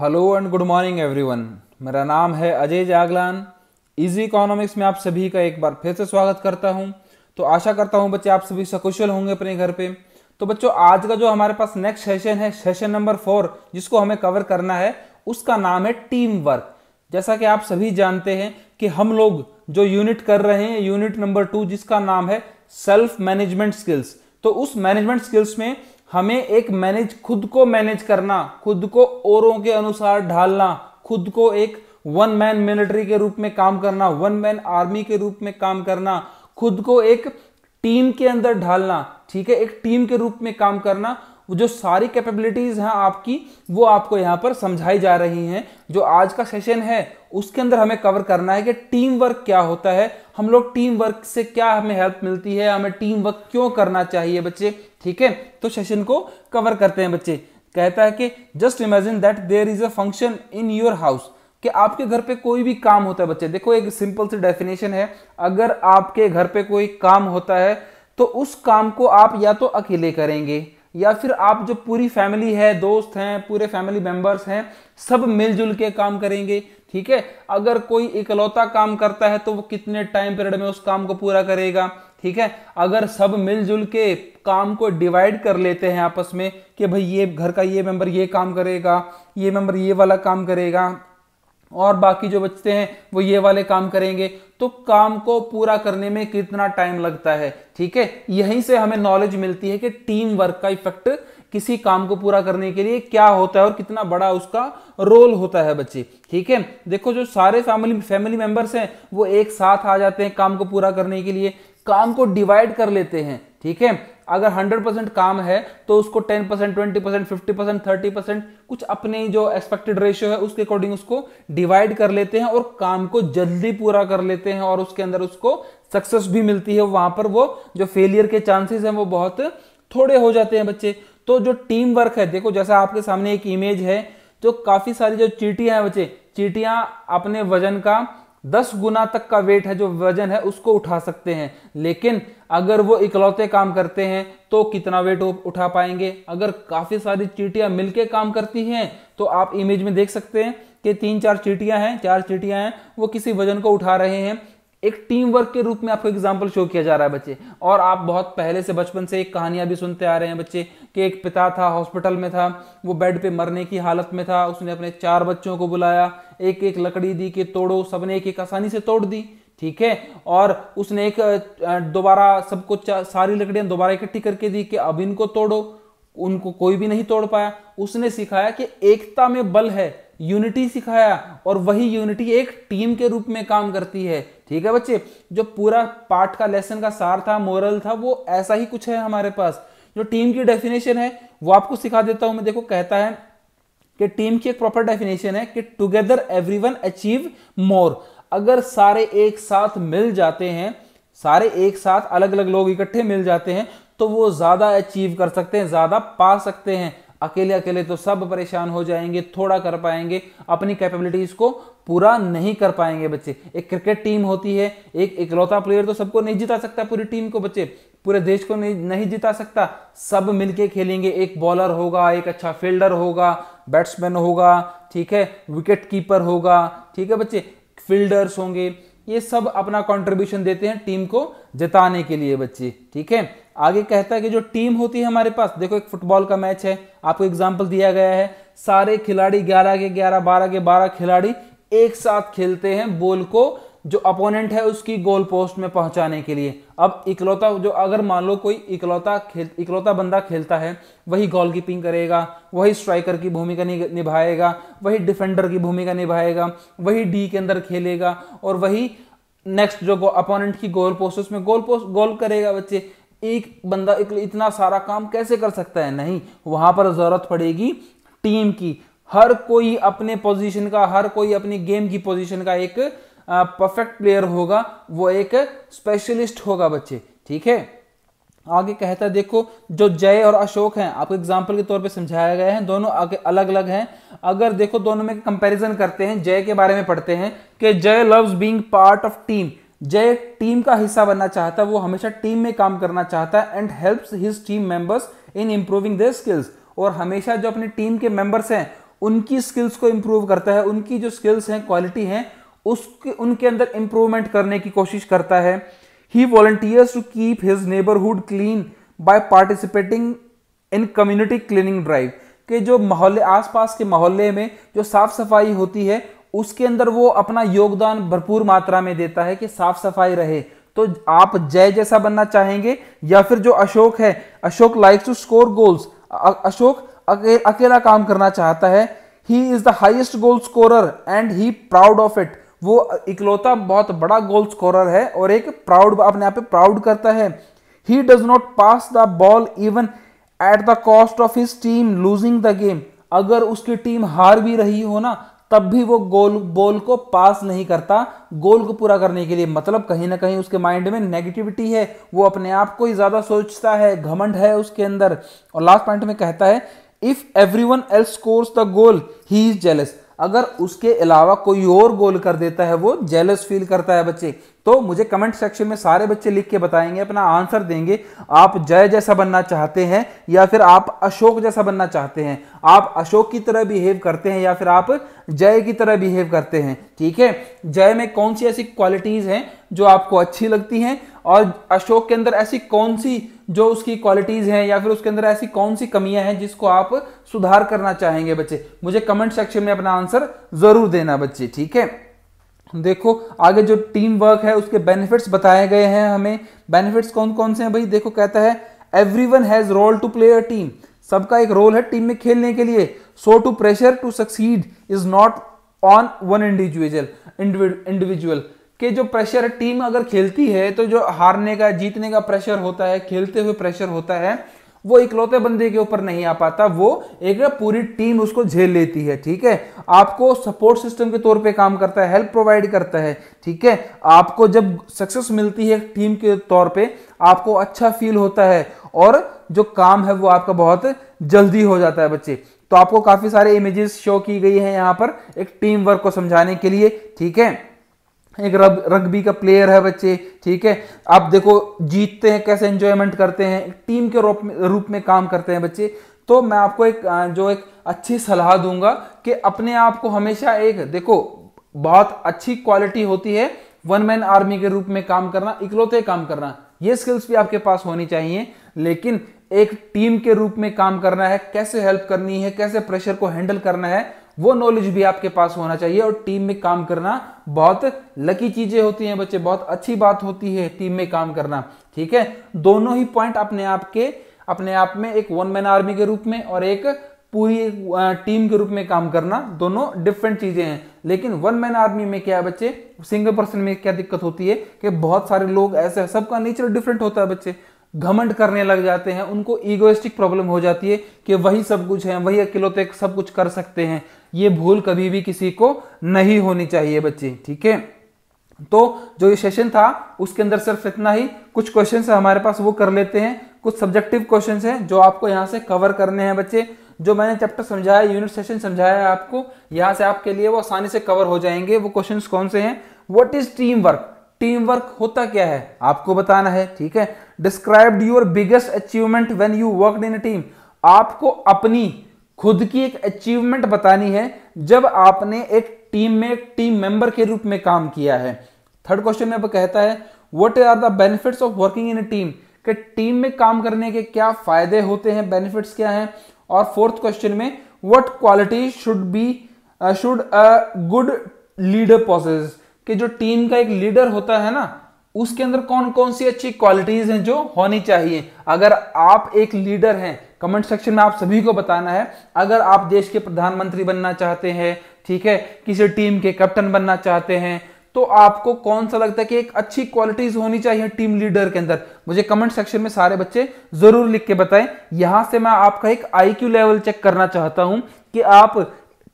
hello and good morning everyone मेरा नाम है अजय जागलान इजी इकोनॉमिक्स में आप सभी का एक बार फिर से स्वागत करता हूं तो आशा करता हूं बच्चे आप सभी सकुशल होंगे अपने घर पे तो बच्चों आज का जो हमारे पास नेक्स्ट सेशन है सेशन नंबर फोर जिसको हमें कवर करना है उसका नाम है टीम वर्क जैसा कि आप सभी जानते हैं कि हम लोग जो यूनिट कर रहे हैं यूनिट नंबर टू जिसका नाम है सेल्फ मैनेजमेंट स्किल्स तो उस मैनेजमेंट स्किल्स में हमें एक मैनेज खुद को मैनेज करना खुद को औरों के अनुसार ढालना खुद को एक वन मैन मिलिट्री के रूप में काम करना वन मैन आर्मी के रूप में काम करना खुद को एक टीम के अंदर ढालना ठीक है एक टीम के रूप में काम करना जो सारी कैपेबिलिटीज हैं आपकी वो आपको यहाँ पर समझाई जा रही हैं जो आज का सेशन है उसके अंदर हमें कवर करना है कि टीम वर्क क्या होता है हम लोग टीम वर्क से क्या हमें हेल्प मिलती है हमें टीम वर्क क्यों करना चाहिए बच्चे ठीक है तो सेशन को कवर करते हैं बच्चे कहता है कि just imagine that there is a function in your house कि आपके घर पे कोई भी काम होता है बच्चे देखो एक सिंपल सी डेफिनेशन है अगर आपके घर पे कोई काम होता है तो उस काम को आप या तो अकेले करेंगे या फिर आप जो पूरी फैमिली है दोस्त हैं पूरे फैमिली मेंबर्स हैं सब मिलजुल के काम करेंगे ठीक है अगर कोई इकलौता काम करता है तो वो कितने टाइम पीरियड में उस काम को पूरा करेगा ठीक है अगर सब मिलजुल के काम को डिवाइड कर लेते हैं आपस में कि भाई ये घर का ये मेंबर ये काम करेगा ये मेंबर ये वाला काम करेगा और बाकी जो बचते हैं वो ये वाले काम करेंगे तो काम को पूरा करने में कितना टाइम लगता है ठीक है यहीं से हमें नॉलेज मिलती है कि टीम वर्क का इफेक्ट किसी काम को पूरा करने के लिए क्या होता है और कितना बड़ा उसका रोल होता है बच्चे ठीक है देखो जो सारे फैमिली फैमिली मेंबर्स हैं वो एक साथ आ जाते हैं काम को पूरा करने के लिए काम को डिवाइड कर लेते हैं ठीक है अगर 100% काम है तो उसको 10 percent twenty percent fifty percent thirty percent कुछ अपने जो एक्सपेक्टेड रेशियो है उसके अकॉर्डिंग उसको डिवाइड कर लेते हैं और काम को जल्दी पूरा कर लेते हैं और उसके अंदर उसको सक्सेस भी मिलती है वहां पर वो जो फेलियर के चांसेस हैं वो बहुत थोड़े हो जाते हैं बच्चे तो जो टीम वर्क है देखो जैसा आपके सामने एक इमेज है जो तो काफी सारी जो चीटियां हैं बच्चे चीटियां अपने वजन का दस गुना तक का वेट है जो वजन है उसको उठा सकते हैं लेकिन अगर वो इकलौते काम करते हैं तो कितना वेट उठा पाएंगे अगर काफ़ी सारी चीटियां मिलके काम करती हैं तो आप इमेज में देख सकते हैं कि तीन चार चीटियां हैं चार चीटियां हैं वो किसी वजन को उठा रहे हैं एक टीम वर्क के रूप में आपको एग्जाम्पल शो किया जा रहा है बच्चे और आप बहुत पहले से बचपन से एक कहानियां भी सुनते आ रहे हैं बच्चे कि एक पिता था हॉस्पिटल में था वो बेड पे मरने की हालत में था उसने अपने चार बच्चों को बुलाया एक एक लकड़ी दी कि तोड़ो सबने एक एक आसानी से तोड़ दी ठीक है और उसने एक दोबारा सबको सारी लकड़ियां दोबारा इकट्ठी करके दी कि अब इनको तोड़ो उनको कोई भी नहीं तोड़ पाया उसने सिखाया कि एकता में बल है यूनिटी सिखाया और वही यूनिटी एक टीम के रूप में काम करती है ठीक है बच्चे जो पूरा पार्ट का लेसन का सार था मोरल था वो ऐसा ही कुछ है हमारे पास जो टीम की डेफिनेशन है वो आपको सिखा देता हूं मैं देखो कहता है कि टीम की एक प्रॉपर डेफिनेशन है कि टुगेदर एवरीवन अचीव मोर अगर सारे एक साथ मिल जाते हैं सारे एक साथ अलग अलग लोग इकट्ठे मिल जाते हैं तो वो ज्यादा अचीव कर सकते हैं ज्यादा पा सकते हैं अकेले अकेले तो सब परेशान हो जाएंगे थोड़ा कर पाएंगे अपनी कैपेबिलिटीज को पूरा नहीं कर पाएंगे बच्चे एक क्रिकेट टीम होती है एक इकलौता प्लेयर तो सबको नहीं जिता सकता पूरी टीम को बच्चे पूरे देश को नहीं, नहीं जिता सकता सब मिलके खेलेंगे एक बॉलर होगा एक अच्छा फील्डर होगा बैट्समैन होगा ठीक है विकेट कीपर होगा ठीक है बच्चे फील्डर्स होंगे ये सब अपना कंट्रीब्यूशन देते हैं टीम को जताने के लिए बच्चे ठीक है आगे कहता है कि जो टीम होती है हमारे पास देखो एक फुटबॉल का मैच है आपको एग्जाम्पल दिया गया है सारे खिलाड़ी ग्यारह के ग्यारह बारह के बारह खिलाड़ी एक साथ खेलते हैं बॉल को जो अपोनेंट है उसकी गोल पोस्ट में पहुंचाने के लिए अब इकलौता जो अगर मान लो कोई इकलौता खेल इकलौता बंदा खेलता है वही गोल कीपिंग करेगा वही स्ट्राइकर की भूमिका निभाएगा वही डिफेंडर की भूमिका निभाएगा वही डी के अंदर खेलेगा और वही नेक्स्ट जो अपोनेंट की गोल पोस्ट उसमें गोल पोस्ट गोल करेगा बच्चे एक बंदा इतना सारा काम कैसे कर सकता है नहीं वहां पर जरूरत पड़ेगी टीम की हर कोई अपने पोजीशन का हर कोई अपनी गेम की पोजीशन का एक परफेक्ट प्लेयर होगा वो एक स्पेशलिस्ट होगा बच्चे ठीक है आगे कहता है देखो जो जय और अशोक हैं आपको एग्जाम्पल के तौर पे समझाया गया है दोनों आगे अलग अलग हैं अगर देखो दोनों में कंपैरिजन करते हैं जय के बारे में पढ़ते हैं कि Jai loves being part of team Jai team का हिस्सा बनना चाहता है वो हमेशा टीम में काम करना चाहता है and helps his team members in improving their skills और हमेशा जो अपनी टीम के मेंबर्स हैं उनकी स्किल्स को इंप्रूव करता है उनकी जो स्किल्स हैं क्वालिटी हैं उसके उनके अंदर इंप्रूवमेंट करने की कोशिश करता है he volunteers to keep his neighbourhood clean by participating in community cleaning drive के जो मोहल्ले आसपास के मोहल्ले में जो साफ सफाई होती है उसके अंदर वो अपना योगदान भरपूर मात्रा में देता है कि साफ सफाई रहे तो आप जय जैसा बनना चाहेंगे या फिर जो अशोक है Ashok likes to score goals Ashok अकेला काम करना चाहता है he is the highest goal scorer and he proud of it वो इकलौता बहुत बड़ा गोल स्कोरर है और एक प्राउड अपने आप पे प्राउड करता है he does not pass the ball even at the cost of his team losing the game अगर उसकी टीम हार भी रही हो ना तब भी वो गोल बॉल को पास नहीं करता गोल को पूरा करने के लिए मतलब कहीं ना कहीं उसके माइंड में नेगेटिविटी है वो अपने आप को ही ज़्यादा सोचता है घमंड है उसके अंदर और लास्ट पॉइंट में कहता है if everyone else scores the goal he is jealous अगर उसके अलावा कोई और गोल कर देता है वो जेलस फील करता है बच्चे तो मुझे कमेंट सेक्शन में सारे बच्चे लिख के बताएंगे अपना आंसर देंगे आप जय जैसा बनना चाहते हैं या फिर आप अशोक जैसा बनना चाहते हैं आप अशोक की तरह बिहेव करते हैं या फिर आप जय की तरह बिहेव करते हैं ठीक है जय में कौन सी ऐसी क्वालिटीज हैं जो आपको अच्छी लगती हैं और अशोक के अंदर ऐसी कौन सी जो उसकी क्वालिटीज़ हैं या फिर उसके अंदर ऐसी कौन सी कमियां हैं जिसको आप सुधार करना चाहेंगे बच्चे मुझे कमेंट सेक्शन में अपना आंसर ज़रूर देना बच्चे ठीक है देखो आगे जो टीम वर्क है उसके बेनिफिट्स बताए गए हैं हमें बेनिफिट्स कौन कौन से हैं भाई देखो कहता है everyone has role to play a team सबका एक रोल है टीम में खेलने के लिए so to pressure to succeed is not on one individual individual कि जो प्रेशर टीम अगर खेलती है तो जो हारने का जीतने का प्रेशर होता है खेलते हुए प्रेशर होता है वो इकलौते बंदे के ऊपर नहीं आ पाता वो एक पूरी टीम उसको झेल लेती है ठीक है आपको सपोर्ट सिस्टम के तौर पे काम करता है हेल्प प्रोवाइड करता है ठीक है आपको जब सक्सेस मिलती है टीम के तौर पे आपको अच्छा फील होता है और जो काम है वो आपका बहुत जल्दी हो जाता है बच्चे तो आपको काफ़ी सारे इमेजेस शो की गई है यहाँ पर एक टीम वर्क को समझाने के लिए ठीक है एक रग रग्बी का प्लेयर है बच्चे ठीक है आप देखो जीतते हैं कैसे एंजॉयमेंट करते हैं टीम के रूप में रूप में काम करते हैं बच्चे तो मैं आपको एक जो एक अच्छी सलाह दूंगा कि अपने आप को हमेशा एक देखो बहुत अच्छी क्वालिटी होती है वन मैन आर्मी के रूप में काम करना इकलौते काम करना ये स्किल्स भी आपके पास होनी चाहिए लेकिन एक टीम के रूप में काम करना है कैसे हेल्प करनी है कैसे प्रेशर को हैंडल करना है वो नॉलेज भी आपके पास होना चाहिए और टीम में काम करना बहुत लकी चीजें होती हैं बच्चे बहुत अच्छी बात होती है टीम में काम करना ठीक है दोनों ही पॉइंट अपने आप के अपने आप में एक वन मैन आर्मी के रूप में और एक पूरी टीम के रूप में काम करना दोनों डिफरेंट चीजें हैं लेकिन वन मैन आर्मी में क्या है बच्चे सिंगल पर्सन में क्या दिक्कत होती है कि बहुत सारे लोग ऐसे सबका नेचर डिफरेंट होता है बच्चे घमंड करने लग जाते हैं उनको ईगोइस्टिक प्रॉब्लम हो जाती है कि वही सब कुछ है वही अकेलोते सब कुछ कर सकते हैं ये भूल कभी भी किसी को नहीं होनी चाहिए बच्चे ठीक है तो जो ये सेशन था उसके अंदर सिर्फ इतना ही कुछ क्वेश्चन हमारे पास वो कर लेते हैं कुछ सब्जेक्टिव क्वेश्चन हैं जो आपको यहाँ से कवर करने हैं बच्चे जो मैंने चैप्टर समझाया यूनिट सेशन समझाया है आपको यहाँ से आपके लिए वो आसानी से कवर हो जाएंगे वो क्वेश्चन कौन से हैं what is team work team work होता क्या है आपको बताना है ठीक है described your biggest achievement when you worked in a team आपको अपनी खुद की एक अचीवमेंट बतानी है जब आपने एक टीम में एक टीम मेंबर के रूप में काम किया है थर्ड क्वेश्चन में कहता है what are the benefits of working in a team कि टीम में काम करने के क्या फायदे होते हैं बेनिफिट्स क्या हैं और फोर्थ क्वेश्चन में what quality should be should a good leader possess कि जो टीम का एक लीडर होता है ना उसके अंदर कौन कौन सी अच्छी क्वालिटीज हैं जो होनी चाहिए अगर आप एक लीडर हैं कमेंट सेक्शन में आप सभी को बताना है अगर आप देश के प्रधानमंत्री बनना चाहते हैं ठीक है किसी टीम के कैप्टन बनना चाहते हैं तो आपको कौन सा लगता है कि एक अच्छी क्वालिटीज होनी चाहिए टीम लीडर के अंदर मुझे कमेंट सेक्शन में सारे बच्चे जरूर लिख के बताएं यहां से मैं आपका एक आईक्यू लेवल चेक करना चाहता हूं कि आप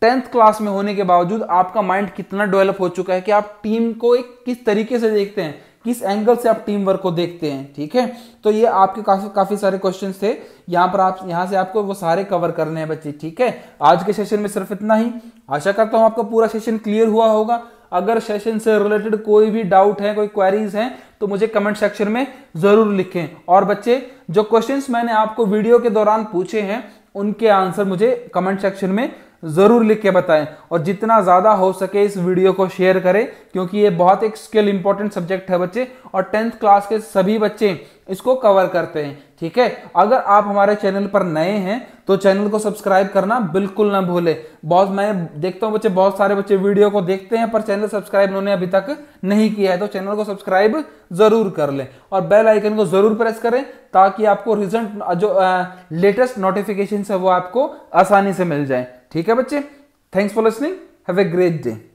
टेंथ क्लास में होने के बावजूद आपका माइंड कितना डेवलप हो चुका है कि आप टीम को एक किस तरीके से देखते हैं किस एंगल से आप टीम वर्क को देखते हैं ठीक है तो ये आपके काफी काफी सारे क्वेश्चन थे यहाँ पर आप यहाँ से आपको वो सारे कवर करने हैं बच्चे ठीक है आज के सेशन में सिर्फ इतना ही आशा करता हूँ आपका पूरा सेशन क्लियर हुआ होगा अगर सेशन से रिलेटेड कोई भी डाउट है कोई क्वेरीज हैं तो मुझे कमेंट सेक्शन में ज़रूर लिखें और बच्चे जो क्वेश्चंस मैंने आपको वीडियो के दौरान पूछे हैं उनके आंसर मुझे कमेंट सेक्शन में ज़रूर लिख के बताएं और जितना ज़्यादा हो सके इस वीडियो को शेयर करें क्योंकि ये बहुत एक स्किल इंपॉर्टेंट सब्जेक्ट है बच्चे और टेंथ क्लास के सभी बच्चे इसको कवर करते हैं ठीक है अगर आप हमारे चैनल पर नए हैं तो चैनल को सब्सक्राइब करना बिल्कुल ना भूले बहुत मैं देखता हूँ बच्चे बहुत सारे बच्चे वीडियो को देखते हैं पर चैनल सब्सक्राइब उन्होंने अभी तक नहीं किया है तो चैनल को सब्सक्राइब जरूर कर लें और बेल आइकन को जरूर प्रेस करें ताकि आपको रिजल्ट जो लेटेस्ट नोटिफिकेशन है वो आपको आसानी से मिल जाए ठीक है बच्चे thanks for listening have a great day